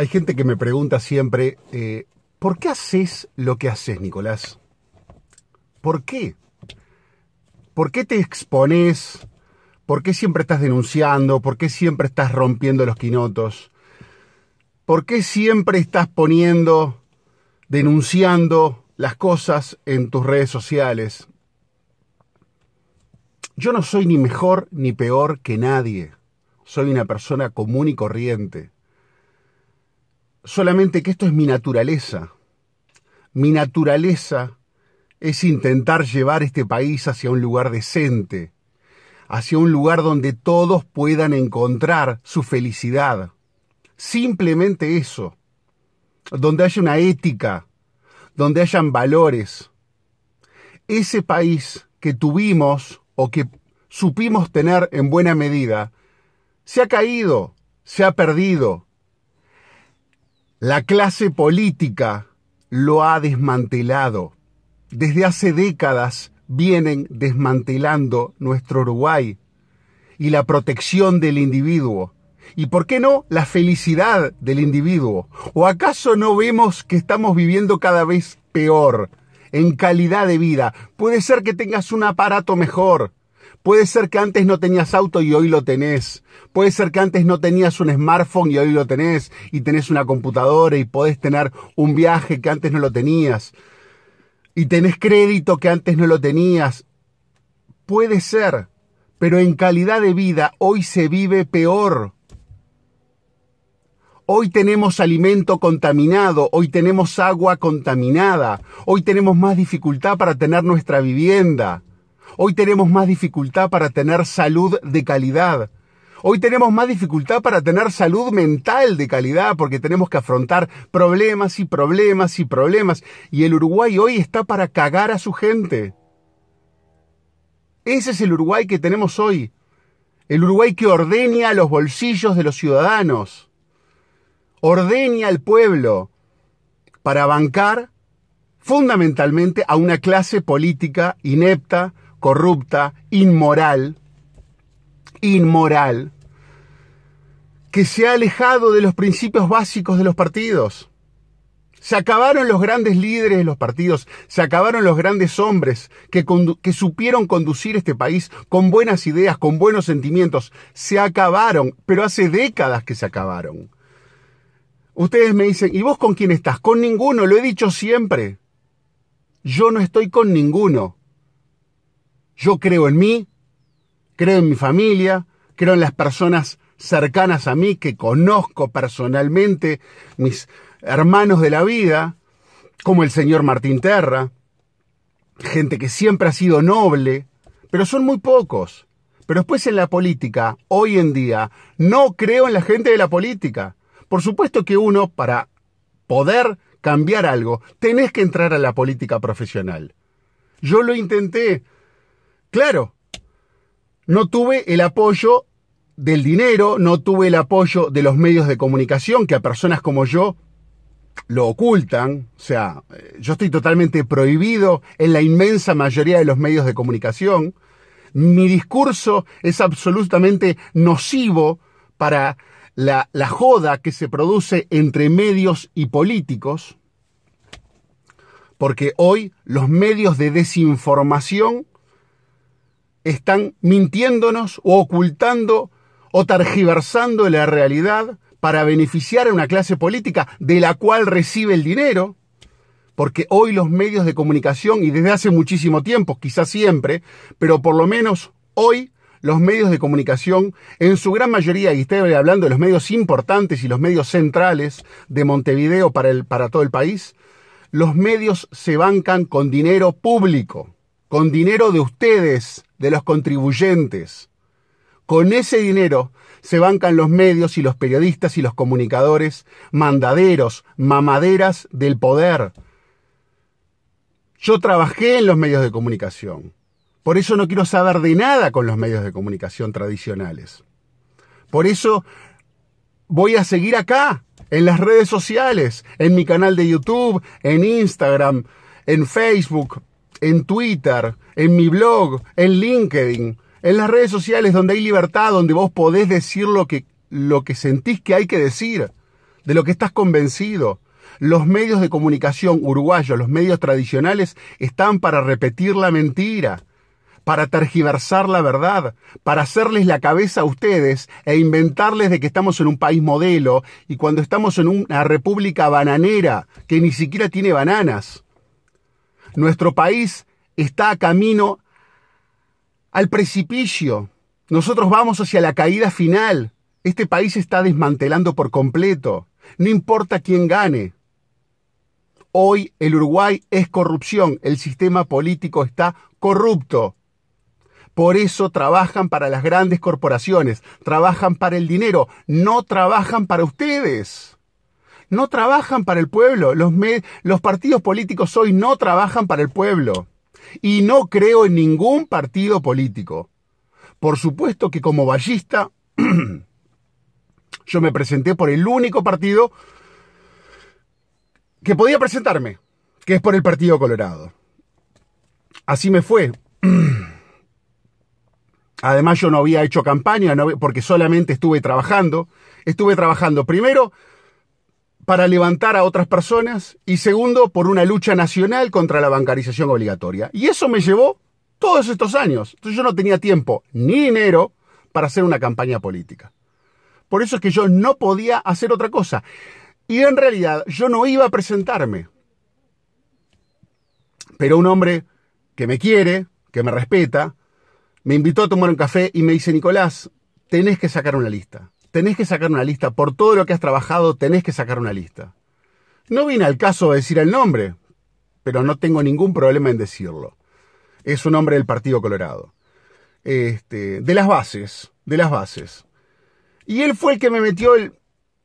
Hay gente que me pregunta siempre, eh, ¿por qué haces lo que haces, Nicolás? ¿Por qué? ¿Por qué te expones? ¿Por qué siempre estás denunciando? ¿Por qué siempre estás rompiendo los quinotos? ¿Por qué siempre estás poniendo, denunciando las cosas en tus redes sociales? Yo no soy ni mejor ni peor que nadie. Soy una persona común y corriente. Solamente que esto es mi naturaleza. Mi naturaleza es intentar llevar este país hacia un lugar decente, hacia un lugar donde todos puedan encontrar su felicidad. Simplemente eso. Donde haya una ética, donde hayan valores. Ese país que tuvimos o que supimos tener en buena medida, se ha caído, se ha perdido, la clase política lo ha desmantelado. Desde hace décadas vienen desmantelando nuestro Uruguay y la protección del individuo. ¿Y por qué no la felicidad del individuo? ¿O acaso no vemos que estamos viviendo cada vez peor en calidad de vida? Puede ser que tengas un aparato mejor, Puede ser que antes no tenías auto y hoy lo tenés. Puede ser que antes no tenías un smartphone y hoy lo tenés. Y tenés una computadora y podés tener un viaje que antes no lo tenías. Y tenés crédito que antes no lo tenías. Puede ser. Pero en calidad de vida hoy se vive peor. Hoy tenemos alimento contaminado, hoy tenemos agua contaminada, hoy tenemos más dificultad para tener nuestra vivienda. Hoy tenemos más dificultad para tener salud de calidad. Hoy tenemos más dificultad para tener salud mental de calidad porque tenemos que afrontar problemas y problemas y problemas. Y el Uruguay hoy está para cagar a su gente. Ese es el Uruguay que tenemos hoy. El Uruguay que ordena los bolsillos de los ciudadanos. Ordena al pueblo para bancar fundamentalmente a una clase política inepta, corrupta, inmoral, inmoral, que se ha alejado de los principios básicos de los partidos. Se acabaron los grandes líderes de los partidos, se acabaron los grandes hombres que, supieron conducir este país con buenas ideas, con buenos sentimientos. Se acabaron, pero hace décadas que se acabaron. Ustedes me dicen, ¿y vos con quién estás? Con ninguno, lo he dicho siempre. Yo no estoy con ninguno. Yo creo en mí, creo en mi familia, creo en las personas cercanas a mí que conozco personalmente, mis hermanos de la vida, como el señor Martín Terra, gente que siempre ha sido noble, pero son muy pocos. Pero después en la política, hoy en día, no creo en la gente de la política. Por supuesto que uno, para poder cambiar algo, tenés que entrar a la política profesional. Yo lo intenté, Claro, no tuve el apoyo del dinero, no tuve el apoyo de los medios de comunicación que a personas como yo lo ocultan. O sea, eh, yo estoy totalmente prohibido en la inmensa mayoría de los medios de comunicación. Mi discurso es absolutamente nocivo para la, joda que se produce entre medios y políticos, porque hoy los medios de desinformación están mintiéndonos o ocultando o tergiversando la realidad para beneficiar a una clase política de la cual recibe el dinero, porque hoy los medios de comunicación, y desde hace muchísimo tiempo, quizás siempre, pero por lo menos hoy los medios de comunicación, en su gran mayoría, y estoy hablando de los medios importantes y los medios centrales de Montevideo para, el, para todo el país, los medios se bancan con dinero público, con dinero de ustedes, de los contribuyentes. Con ese dinero se bancan los medios y los periodistas y los comunicadores, mandaderos, mamaderas del poder. Yo trabajé en los medios de comunicación. Por eso no quiero saber de nada con los medios de comunicación tradicionales. Por eso voy a seguir acá, en las redes sociales, en mi canal de YouTube, en Instagram, en Facebook, en Twitter, en mi blog, en LinkedIn, en las redes sociales donde hay libertad, donde vos podés decir lo que, lo que sentís que hay que decir, de lo que estás convencido. Los medios de comunicación uruguayos, los medios tradicionales, están para repetir la mentira, para tergiversar la verdad, para hacerles la cabeza a ustedes e inventarles de que estamos en un país modelo y cuando estamos en una república bananera que ni siquiera tiene bananas. Nuestro país está a camino al precipicio. Nosotros vamos hacia la caída final. Este país se está desmantelando por completo. No importa quién gane. Hoy el Uruguay es corrupción. El sistema político está corrupto. Por eso trabajan para las grandes corporaciones, trabajan para el dinero, no trabajan para ustedes no trabajan para el pueblo. Los, partidos políticos hoy no trabajan para el pueblo. Y no creo en ningún partido político. Por supuesto que como ballista, yo me presenté por el único partido que podía presentarme, que es por el Partido Colorado. Así me fue. Además yo no había hecho campaña porque solamente estuve trabajando. Estuve trabajando primero para levantar a otras personas y segundo, por una lucha nacional contra la bancarización obligatoria. Y eso me llevó todos estos años. Entonces yo no tenía tiempo ni dinero para hacer una campaña política. Por eso es que yo no podía hacer otra cosa. Y en realidad yo no iba a presentarme. Pero un hombre que me quiere, que me respeta, me invitó a tomar un café y me dice, Nicolás, tenés que sacar una lista tenés que sacar una lista, por todo lo que has trabajado tenés que sacar una lista. No vine al caso a decir el nombre, pero no tengo ningún problema en decirlo. Es un hombre del Partido Colorado. Este, de las bases, de las bases. Y él fue el que me metió el,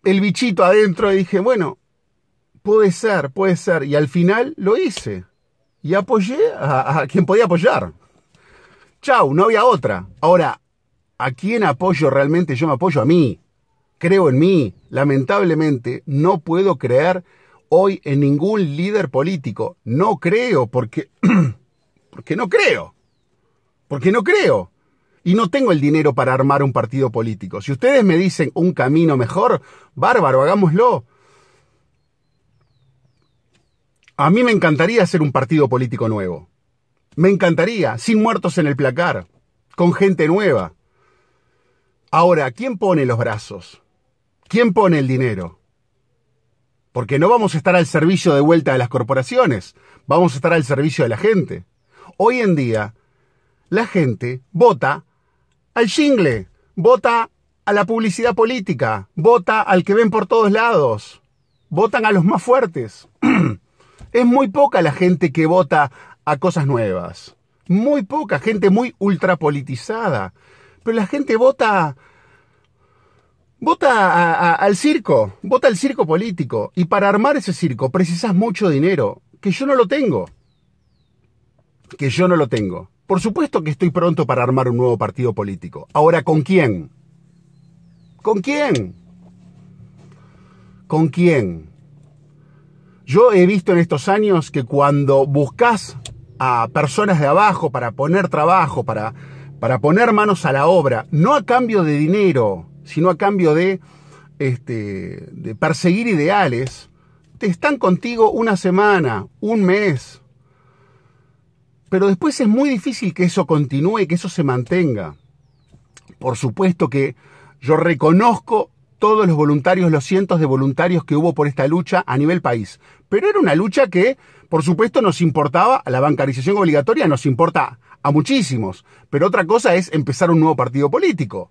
el bichito adentro y dije, bueno, puede ser, puede ser. Y al final lo hice. Y apoyé a, a quien podía apoyar. Chau, no había otra. Ahora, ¿A quién apoyo realmente? Yo me apoyo a mí. Creo en mí. Lamentablemente no puedo creer hoy en ningún líder político. No creo porque... porque no creo. Porque no creo. Y no tengo el dinero para armar un partido político. Si ustedes me dicen un camino mejor, bárbaro, hagámoslo. A mí me encantaría hacer un partido político nuevo. Me encantaría, sin muertos en el placar, con gente nueva, Ahora, ¿quién pone los brazos? ¿Quién pone el dinero? Porque no vamos a estar al servicio de vuelta de las corporaciones, vamos a estar al servicio de la gente. Hoy en día, la gente vota al shingle. vota a la publicidad política, vota al que ven por todos lados, votan a los más fuertes. es muy poca la gente que vota a cosas nuevas, muy poca gente muy ultrapolitizada. Pero la gente vota. Vota al circo, vota al circo político. Y para armar ese circo precisas mucho dinero, que yo no lo tengo. Que yo no lo tengo. Por supuesto que estoy pronto para armar un nuevo partido político. Ahora, ¿con quién? ¿Con quién? ¿Con quién? Yo he visto en estos años que cuando buscas a personas de abajo para poner trabajo, para para poner manos a la obra, no a cambio de dinero, sino a cambio de, este, de perseguir ideales, te están contigo una semana, un mes. Pero después es muy difícil que eso continúe que eso se mantenga. Por supuesto que yo reconozco todos los voluntarios, los cientos de voluntarios que hubo por esta lucha a nivel país. Pero era una lucha que, por supuesto, nos importaba, la bancarización obligatoria nos importa a muchísimos, pero otra cosa es empezar un nuevo partido político.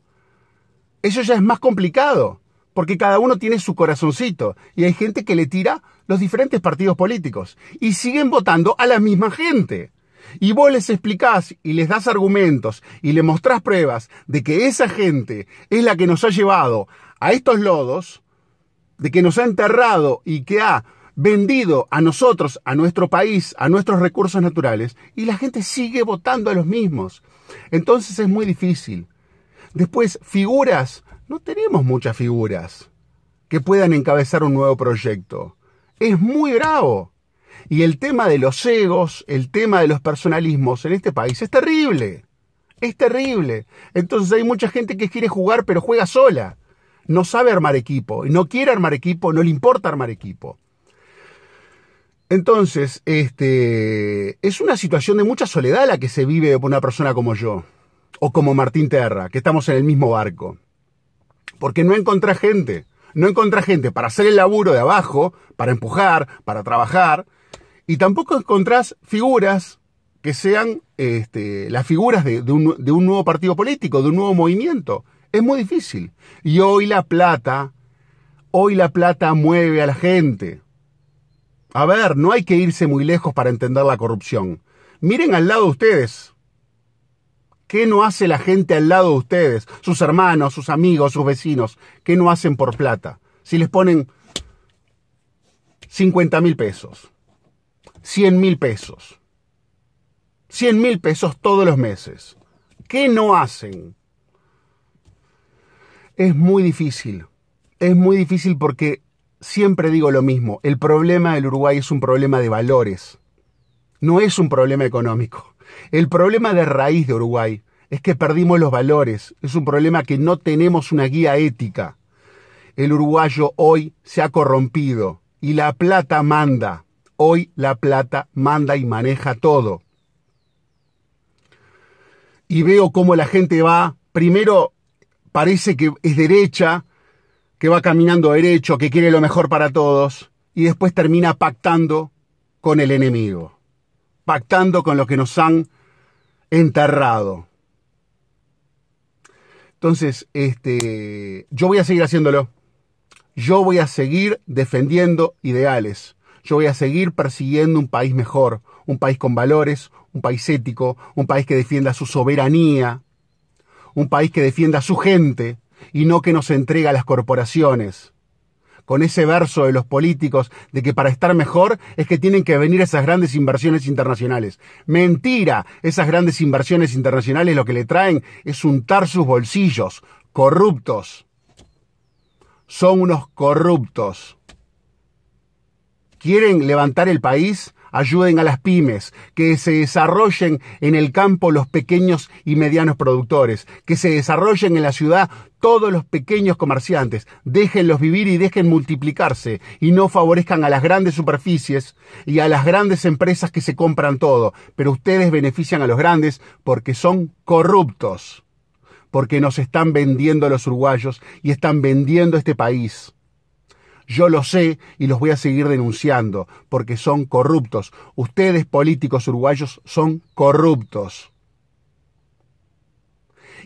Eso ya es más complicado, porque cada uno tiene su corazoncito y hay gente que le tira los diferentes partidos políticos y siguen votando a la misma gente. Y vos les explicás y les das argumentos y le mostrás pruebas de que esa gente es la que nos ha llevado a estos lodos, de que nos ha enterrado y que ha vendido a nosotros, a nuestro país, a nuestros recursos naturales, y la gente sigue votando a los mismos. Entonces es muy difícil. Después, figuras. No tenemos muchas figuras que puedan encabezar un nuevo proyecto. Es muy bravo. Y el tema de los egos, el tema de los personalismos en este país es terrible. Es terrible. Entonces hay mucha gente que quiere jugar pero juega sola. No sabe armar equipo. No quiere armar equipo, no le importa armar equipo. Entonces, este, es una situación de mucha soledad la que se vive por una persona como yo, o como Martín Terra, que estamos en el mismo barco. Porque no encontrás gente, no encontrás gente para hacer el laburo de abajo, para empujar, para trabajar, y tampoco encontrás figuras que sean este, las figuras de, un, de un nuevo partido político, de un nuevo movimiento. Es muy difícil. Y hoy la plata, hoy la plata mueve a la gente. A ver, no hay que irse muy lejos para entender la corrupción. Miren al lado de ustedes. ¿Qué no hace la gente al lado de ustedes? Sus hermanos, sus amigos, sus vecinos. ¿Qué no hacen por plata? Si les ponen 50 mil pesos, 100 mil pesos, 100 mil pesos todos los meses. ¿Qué no hacen? Es muy difícil. Es muy difícil porque siempre digo lo mismo, el problema del Uruguay es un problema de valores, no es un problema económico. El problema de raíz de Uruguay es que perdimos los valores, es un problema que no tenemos una guía ética. El uruguayo hoy se ha corrompido y la plata manda. Hoy la plata manda y maneja todo. Y veo cómo la gente va, primero parece que es derecha, que va caminando derecho, que quiere lo mejor para todos, y después termina pactando con el enemigo, pactando con los que nos han enterrado. Entonces, este, yo voy a seguir haciéndolo. Yo voy a seguir defendiendo ideales. Yo voy a seguir persiguiendo un país mejor, un país con valores, un país ético, un país que defienda su soberanía, un país que defienda a su gente, y no que nos entrega a las corporaciones. Con ese verso de los políticos de que para estar mejor es que tienen que venir esas grandes inversiones internacionales. Mentira, esas grandes inversiones internacionales lo que le traen es untar sus bolsillos, corruptos. Son unos corruptos. Quieren levantar el país ayuden a las pymes, que se desarrollen en el campo los pequeños y medianos productores, que se desarrollen en la ciudad todos los pequeños comerciantes, déjenlos vivir y dejen multiplicarse y no favorezcan a las grandes superficies y a las grandes empresas que se compran todo, pero ustedes benefician a los grandes porque son corruptos, porque nos están vendiendo los uruguayos y están vendiendo este país yo lo sé y los voy a seguir denunciando porque son corruptos. Ustedes políticos uruguayos son corruptos.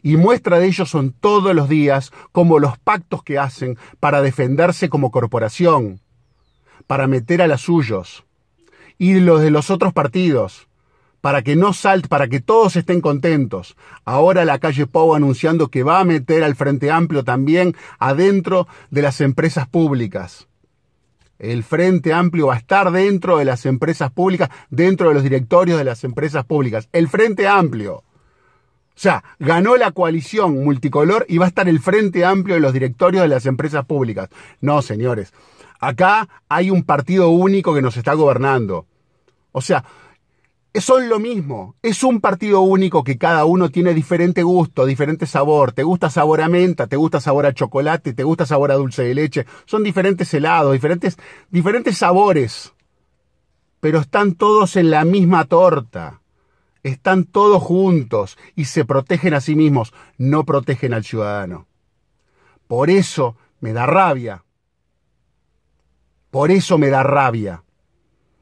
Y muestra de ellos son todos los días como los pactos que hacen para defenderse como corporación, para meter a las suyos y los de los otros partidos para que no salte, para que todos estén contentos. Ahora la calle Pau anunciando que va a meter al Frente Amplio también adentro de las empresas públicas. El Frente Amplio va a estar dentro de las empresas públicas, dentro de los directorios de las empresas públicas. El Frente Amplio. O sea, ganó la coalición multicolor y va a estar el Frente Amplio en los directorios de las empresas públicas. No, señores. Acá hay un partido único que nos está gobernando. O sea, son lo mismo. Es un partido único que cada uno tiene diferente gusto, diferente sabor. Te gusta sabor a menta, te gusta sabor a chocolate, te gusta sabor a dulce de leche. Son diferentes helados, diferentes, diferentes sabores. Pero están todos en la misma torta. Están todos juntos y se protegen a sí mismos, no protegen al ciudadano. Por eso me da rabia. Por eso me da rabia.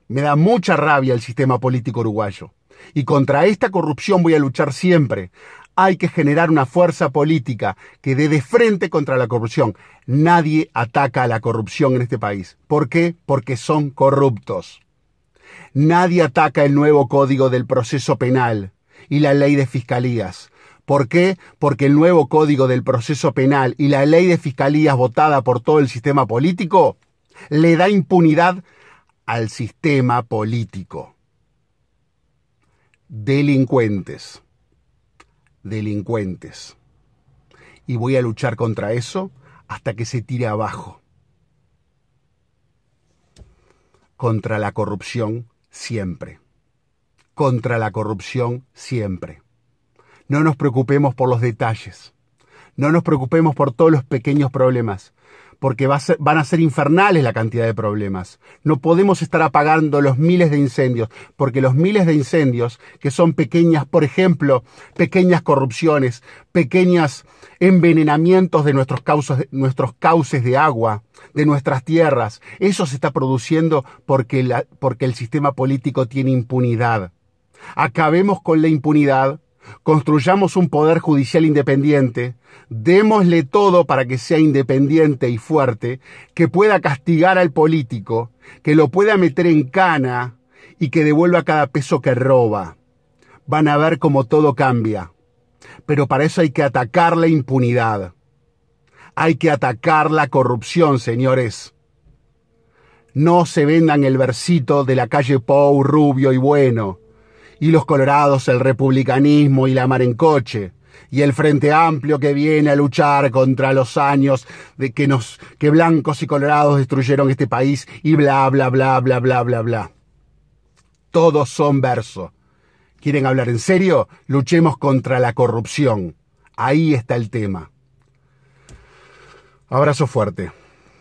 Me da mucha rabia el sistema político uruguayo. Y contra esta corrupción voy a luchar siempre. Hay que generar una fuerza política que dé de frente contra la corrupción. Nadie ataca a la corrupción en este país. ¿Por qué? Porque son corruptos. Nadie ataca el nuevo código del proceso penal y la ley de fiscalías. ¿Por qué? Porque el nuevo código del proceso penal y la ley de fiscalías votada por todo el sistema político le da impunidad al sistema político. Delincuentes. Delincuentes. Y voy a luchar contra eso hasta que se tire abajo. Contra la corrupción siempre. Contra la corrupción siempre. No nos preocupemos por los detalles. No nos preocupemos por todos los pequeños problemas porque van a ser infernales la cantidad de problemas. No podemos estar apagando los miles de incendios, porque los miles de incendios, que son pequeñas, por ejemplo, pequeñas corrupciones, pequeños envenenamientos de nuestros, cauces, nuestros cauces de agua, de nuestras tierras, eso se está produciendo porque el sistema político tiene impunidad. Acabemos con la impunidad construyamos un poder judicial independiente, démosle todo para que sea independiente y fuerte, que pueda castigar al político, que lo pueda meter en cana y que devuelva cada peso que roba. Van a ver cómo todo cambia. Pero para eso hay que atacar la impunidad. Hay que atacar la corrupción, señores. No se vendan el versito de la calle Pou, Rubio y Bueno y los colorados el republicanismo y la mar en coche, y el Frente Amplio que viene a luchar contra los años de que que blancos y colorados destruyeron este país y bla bla bla bla bla bla bla. Todos son verso. ¿Quieren hablar en serio? Luchemos contra la corrupción. Ahí está el tema. Abrazo fuerte.